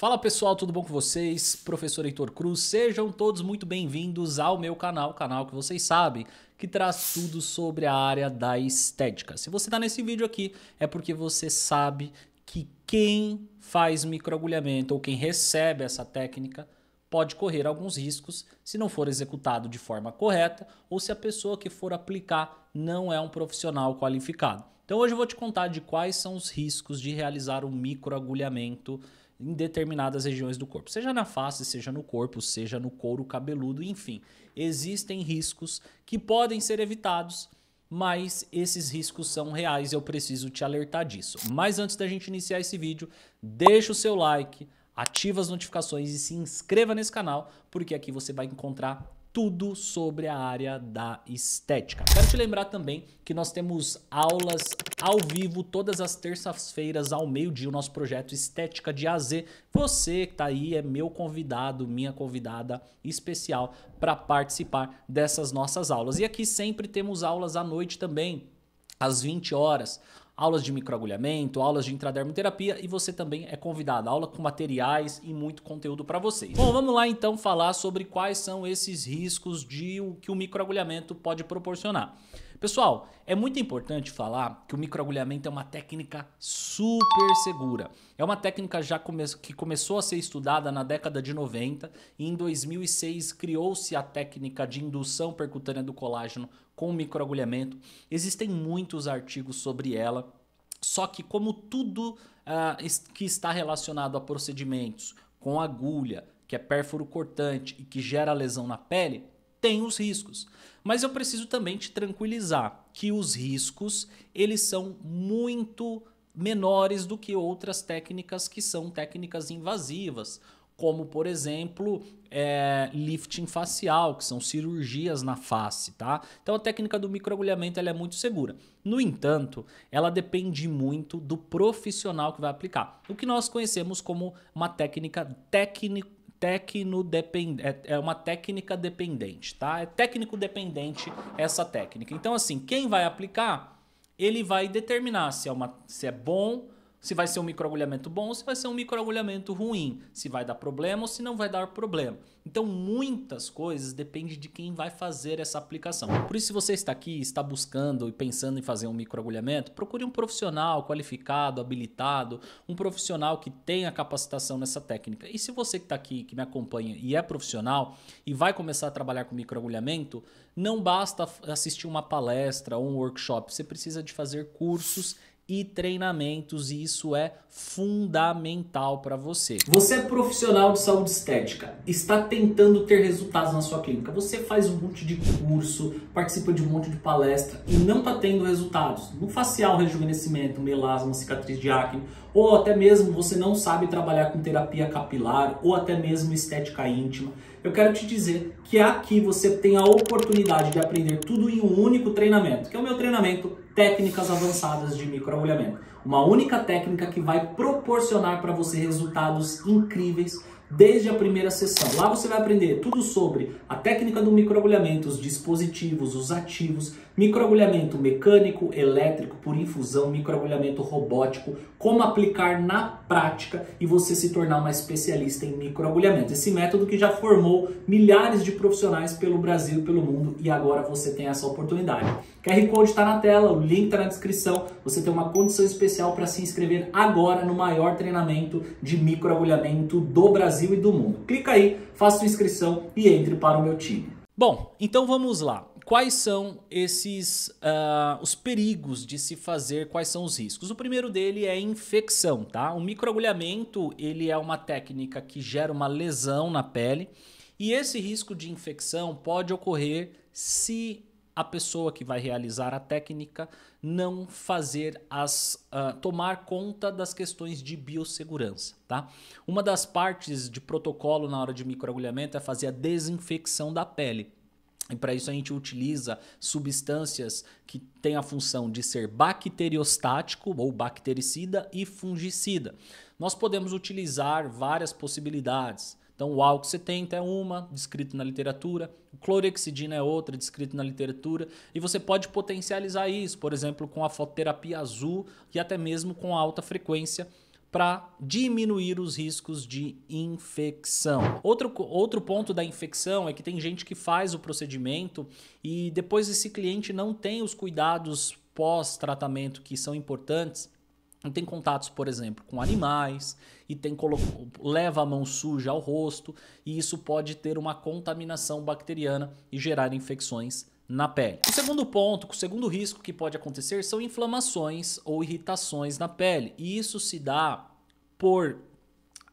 Fala pessoal, tudo bom com vocês? Professor Heitor Cruz, sejam todos muito bem-vindos ao meu canal, canal que vocês sabem que traz tudo sobre a área da estética. Se você está nesse vídeo aqui, é porque você sabe que quem faz microagulhamento ou quem recebe essa técnica pode correr alguns riscos se não for executado de forma correta ou se a pessoa que for aplicar não é um profissional qualificado. Então hoje eu vou te contar de quais são os riscos de realizar um microagulhamento em determinadas regiões do corpo, seja na face, seja no corpo, seja no couro cabeludo, enfim. Existem riscos que podem ser evitados, mas esses riscos são reais, e eu preciso te alertar disso. Mas antes da gente iniciar esse vídeo, deixa o seu like, ativa as notificações e se inscreva nesse canal, porque aqui você vai encontrar tudo sobre a área da estética. Quero te lembrar também que nós temos aulas ao vivo todas as terças-feiras ao meio-dia, o nosso projeto Estética de AZ. Você que está aí é meu convidado, minha convidada especial para participar dessas nossas aulas. E aqui sempre temos aulas à noite também, às 20 horas aulas de microagulhamento, aulas de intradermoterapia e você também é convidado. Aula com materiais e muito conteúdo para vocês. Bom, vamos lá então falar sobre quais são esses riscos de o que o microagulhamento pode proporcionar. Pessoal, é muito importante falar que o microagulhamento é uma técnica super segura. É uma técnica já come que começou a ser estudada na década de 90 e em 2006 criou-se a técnica de indução percutânea do colágeno com microagulhamento. Existem muitos artigos sobre ela. Só que, como tudo uh, que está relacionado a procedimentos com agulha, que é pérfuro cortante e que gera lesão na pele, tem os riscos. Mas eu preciso também te tranquilizar que os riscos, eles são muito menores do que outras técnicas que são técnicas invasivas, como por exemplo é, lifting facial, que são cirurgias na face, tá? Então a técnica do microagulhamento ela é muito segura. No entanto, ela depende muito do profissional que vai aplicar. O que nós conhecemos como uma técnica técnico tecno é, é uma técnica dependente, tá? É técnico-dependente essa técnica. Então, assim, quem vai aplicar, ele vai determinar se é, uma, se é bom se vai ser um microagulhamento bom ou se vai ser um microagulhamento ruim. Se vai dar problema ou se não vai dar problema. Então, muitas coisas dependem de quem vai fazer essa aplicação. Por isso, se você está aqui, está buscando e pensando em fazer um microagulhamento, procure um profissional qualificado, habilitado, um profissional que tenha capacitação nessa técnica. E se você que está aqui, que me acompanha e é profissional e vai começar a trabalhar com microagulhamento, não basta assistir uma palestra ou um workshop. Você precisa de fazer cursos e treinamentos, e isso é fundamental para você. Você é profissional de saúde estética, está tentando ter resultados na sua clínica, você faz um monte de curso, participa de um monte de palestra e não está tendo resultados no facial rejuvenescimento, melasma, cicatriz de acne, ou até mesmo você não sabe trabalhar com terapia capilar ou até mesmo estética íntima eu quero te dizer que é aqui você tem a oportunidade de aprender tudo em um único treinamento, que é o meu treinamento Técnicas Avançadas de Microagulhamento. Uma única técnica que vai proporcionar para você resultados incríveis desde a primeira sessão. Lá você vai aprender tudo sobre a técnica do microagulhamento, os dispositivos, os ativos, Microagulhamento mecânico, elétrico, por infusão, microagulhamento robótico, como aplicar na prática e você se tornar uma especialista em microagulhamento. Esse método que já formou milhares de profissionais pelo Brasil e pelo mundo e agora você tem essa oportunidade. QR Code está na tela, o link está na descrição. Você tem uma condição especial para se inscrever agora no maior treinamento de microagulhamento do Brasil e do mundo. Clica aí, faça sua inscrição e entre para o meu time. Bom, então vamos lá. Quais são esses uh, os perigos de se fazer? Quais são os riscos? O primeiro dele é infecção, tá? O microagulhamento ele é uma técnica que gera uma lesão na pele e esse risco de infecção pode ocorrer se a pessoa que vai realizar a técnica não fazer as uh, tomar conta das questões de biossegurança, tá? Uma das partes de protocolo na hora de microagulhamento é fazer a desinfecção da pele. E para isso a gente utiliza substâncias que têm a função de ser bacteriostático ou bactericida e fungicida. Nós podemos utilizar várias possibilidades. Então, o álcool 70 é uma, descrito na literatura, o clorexidina é outra, descrito na literatura, e você pode potencializar isso, por exemplo, com a fototerapia azul e até mesmo com alta frequência para diminuir os riscos de infecção. Outro, outro ponto da infecção é que tem gente que faz o procedimento e depois esse cliente não tem os cuidados pós-tratamento que são importantes. E tem contatos, por exemplo, com animais, e tem leva a mão suja ao rosto, e isso pode ter uma contaminação bacteriana e gerar infecções na pele. O segundo ponto, o segundo risco que pode acontecer são inflamações ou irritações na pele. E isso se dá por,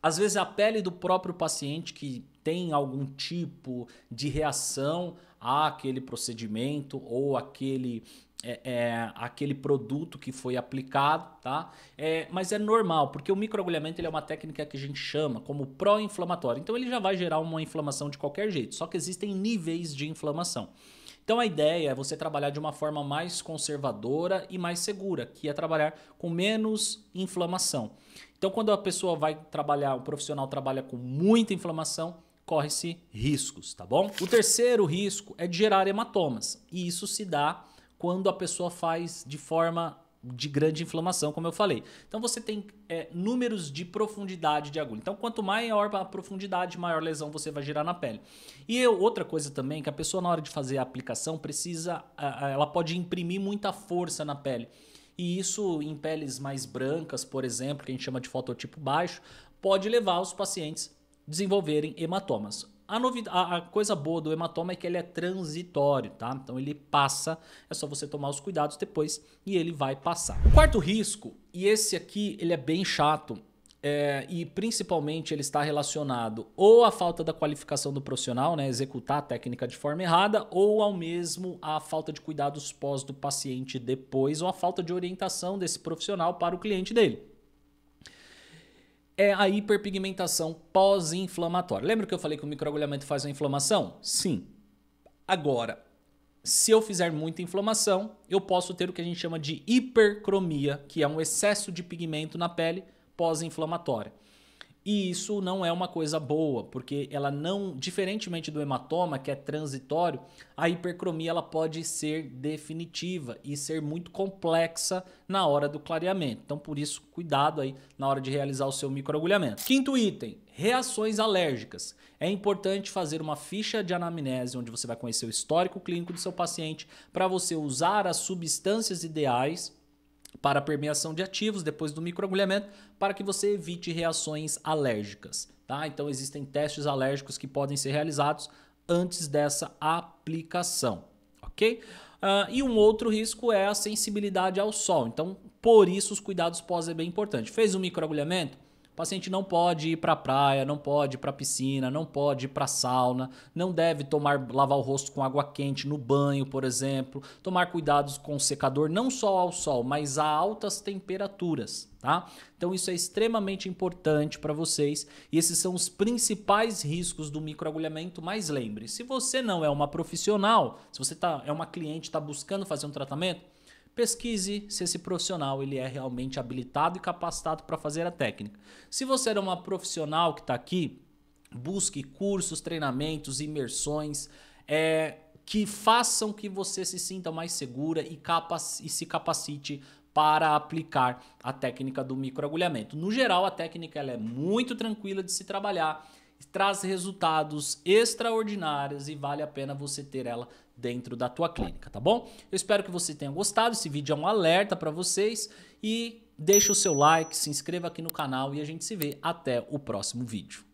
às vezes, a pele do próprio paciente que tem algum tipo de reação àquele procedimento ou aquele é, é, aquele produto que foi aplicado, tá? É, mas é normal, porque o microagulhamento ele é uma técnica que a gente chama como pró-inflamatório. Então ele já vai gerar uma inflamação de qualquer jeito, só que existem níveis de inflamação. Então a ideia é você trabalhar de uma forma mais conservadora e mais segura, que é trabalhar com menos inflamação. Então quando a pessoa vai trabalhar, o profissional trabalha com muita inflamação, corre-se riscos, tá bom? O terceiro risco é de gerar hematomas, e isso se dá quando a pessoa faz de forma de grande inflamação, como eu falei. Então você tem é, números de profundidade de agulha. Então, quanto maior a profundidade, maior lesão você vai gerar na pele. E outra coisa também, que a pessoa, na hora de fazer a aplicação, precisa. Ela pode imprimir muita força na pele. E isso em peles mais brancas, por exemplo, que a gente chama de fototipo baixo, pode levar os pacientes a desenvolverem hematomas. A, a, a, coisa boa do hematoma é que ele é transitório, tá? Então ele passa, é só você tomar os cuidados depois e ele vai passar. O quarto risco, e esse aqui ele é bem chato, é, e principalmente ele está relacionado ou à falta da qualificação do profissional, né, executar a técnica de forma errada, ou ao mesmo a falta de cuidados pós do paciente depois, ou a falta de orientação desse profissional para o cliente dele é a hiperpigmentação pós-inflamatória. Lembra que eu falei que o microagulhamento faz a inflamação? Sim. Agora, se eu fizer muita inflamação, eu posso ter o que a gente chama de hipercromia, que é um excesso de pigmento na pele pós-inflamatória. E isso não é uma coisa boa, porque ela não, diferentemente do hematoma, que é transitório, a hipercromia ela pode ser definitiva e ser muito complexa na hora do clareamento. Então, por isso, cuidado aí na hora de realizar o seu microagulhamento. Quinto item, reações alérgicas. É importante fazer uma ficha de anamnese, onde você vai conhecer o histórico clínico do seu paciente, para você usar as substâncias ideais para a permeação de ativos depois do microagulhamento para que você evite reações alérgicas. Tá? Então, existem testes alérgicos que podem ser realizados antes dessa aplicação, ok? Uh, e um outro risco é a sensibilidade ao sol. Então, por isso, os cuidados pós é bem importante. Fez um microagulhamento? O paciente não pode ir para a praia, não pode ir para a piscina, não pode ir para a sauna, não deve tomar lavar o rosto com água quente no banho, por exemplo, tomar cuidados com o secador não só ao sol, mas a altas temperaturas, tá? Então isso é extremamente importante para vocês e esses são os principais riscos do microagulhamento, mas lembre, se você não é uma profissional, se você tá, é uma cliente, está buscando fazer um tratamento, pesquise se esse profissional ele é realmente habilitado e capacitado para fazer a técnica. Se você é uma profissional que está aqui, busque cursos, treinamentos, imersões, é, que façam que você se sinta mais segura e, e se capacite para aplicar a técnica do microagulhamento. No geral, a técnica ela é muito tranquila de se trabalhar, traz resultados extraordinários e vale a pena você ter ela dentro da tua clínica, tá bom? Eu espero que você tenha gostado. Esse vídeo é um alerta para vocês e deixa o seu like, se inscreva aqui no canal e a gente se vê até o próximo vídeo.